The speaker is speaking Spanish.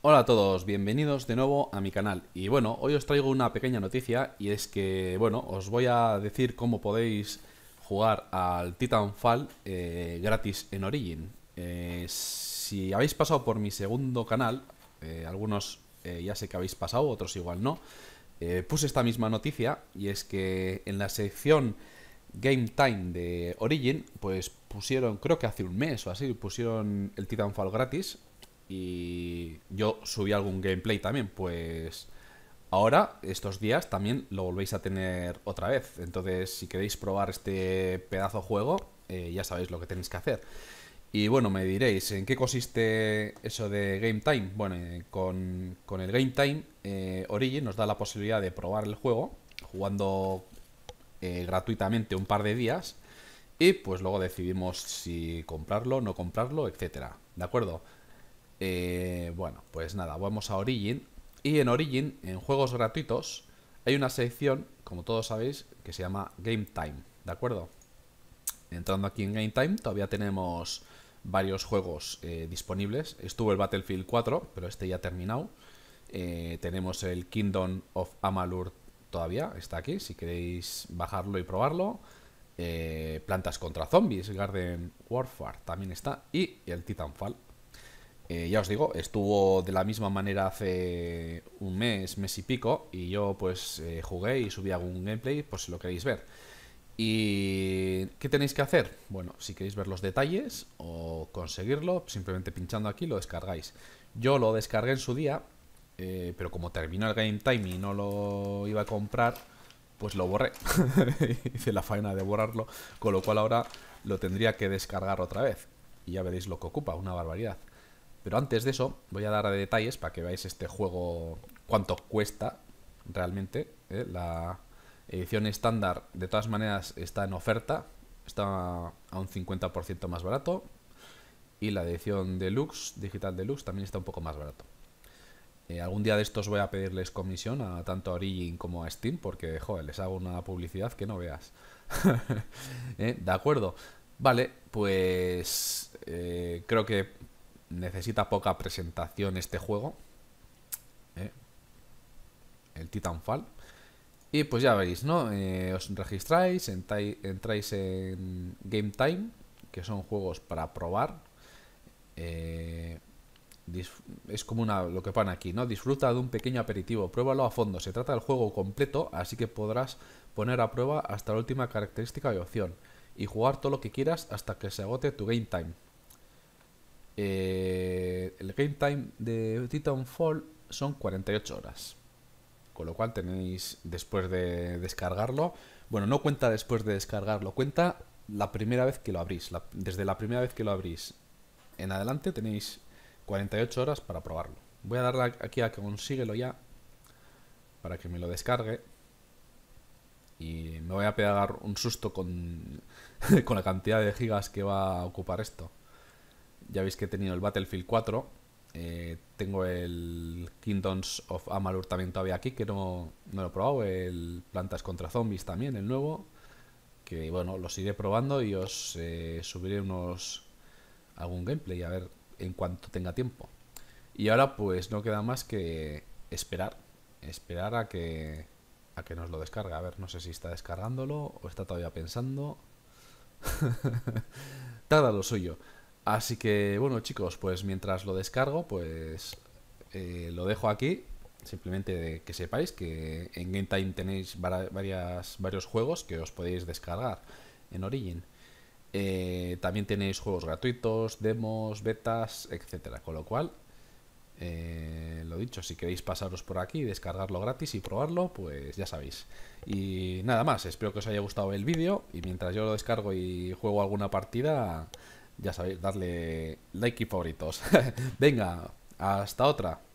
Hola a todos, bienvenidos de nuevo a mi canal. Y bueno, hoy os traigo una pequeña noticia y es que, bueno, os voy a decir cómo podéis jugar al Titanfall eh, gratis en Origin. Eh, si habéis pasado por mi segundo canal, eh, algunos ya sé que habéis pasado, otros igual no, puse esta misma noticia y es que en la sección Game Time de Origin, pues pusieron, creo que hace un mes o así, pusieron el Titanfall gratis y yo subí algún gameplay también, pues ahora, estos días, también lo volvéis a tener otra vez. Entonces, si queréis probar este pedazo de juego, eh, ya sabéis lo que tenéis que hacer. Y bueno, me diréis, ¿en qué consiste eso de Game Time? Bueno, eh, con, con, el Game Time, eh, Origin nos da la posibilidad de probar el juego jugando gratuitamente un par de días y pues luego decidimos si comprarlo, no comprarlo, etcétera. ¿De acuerdo? Eh, bueno, pues nada, vamos a Origin. Y en Origin, en juegos gratuitos, hay una sección, como todos sabéis, que se llama Game Time, ¿de acuerdo? Entrando aquí en Game Time, todavía tenemos varios juegos eh, disponibles. Estuvo el Battlefield 4, pero este ya ha terminado. Eh, tenemos el Kingdom of Amalur todavía, está aquí, si queréis bajarlo y probarlo. plantas contra Zombies, Garden Warfare también está. Y el Titanfall, eh, ya os digo, estuvo de la misma manera hace un mes, mes y pico, y yo pues eh, jugué y subí algún gameplay por si lo queréis ver. ¿Y qué tenéis que hacer? Bueno, si queréis ver los detalles o conseguirlo, simplemente pinchando aquí lo descargáis. Yo lo descargué en su día, eh, pero como terminó el game time y no lo iba a comprar, pues lo borré. Hice la faena de borrarlo, con lo cual ahora lo tendría que descargar otra vez. Y ya veréis lo que ocupa, una barbaridad. Pero antes de eso, voy a dar detalles para que veáis este juego, cuánto cuesta realmente. ¿eh? La edición estándar, de todas maneras, está en oferta. Está a un 50% más barato. Y la edición deluxe, digital deluxe, también está un poco más barato. Eh, algún día de estos voy a pedirles comisión a tanto a Origin como a Steam, porque, joder, les hago una publicidad que no veas. ¿Eh? De acuerdo. Vale, pues creo que necesita poca presentación este juego. ¿eh? El Titanfall. Y pues ya veis, ¿no? Eh, os registráis, entráis en Game Time, que son juegos para probar. Eh, es como una, lo que pone aquí, ¿no? Disfruta de un pequeño aperitivo, pruébalo a fondo. Se trata del juego completo, así que podrás poner a prueba hasta la última característica y opción. Y jugar todo lo que quieras hasta que se agote tu game time. Eh, el game time de Titanfall son 48 horas. Con lo cual tenéis después de descargarlo. Bueno, no cuenta después de descargarlo, cuenta la primera vez que lo abrís. desde la primera vez que lo abrís en adelante tenéis 48 horas para probarlo. Voy a darle aquí a que consíguelo ya para que me lo descargue. Y me voy a pegar un susto con, con la cantidad de gigas que va a ocupar esto ya veis que he tenido el Battlefield 4. Eh, tengo el Kingdoms of Amalur también todavía aquí, que no, no, lo he probado. El Plantas contra Zombies también, el nuevo. Que bueno, los iré probando y os eh, subiré unos algún gameplay a ver en cuanto tenga tiempo. Y ahora pues no queda más que esperar. Esperar a que, a que nos lo descargue. A ver, no sé si está descargándolo o está todavía pensando. Tarda lo suyo. Así que bueno chicos, pues mientras lo descargo, pues eh, lo dejo aquí. Simplemente que sepáis que en Game Time tenéis varias, varios juegos que os podéis descargar en Origin. Eh, también tenéis juegos gratuitos, demos, betas, etcétera. Con lo cual, eh, lo dicho, si queréis pasaros por aquí, descargarlo gratis y probarlo, pues ya sabéis. Y nada más, espero que os haya gustado el vídeo y mientras yo lo descargo y juego alguna partida, ya sabéis, darle like y favoritos. Venga, hasta otra.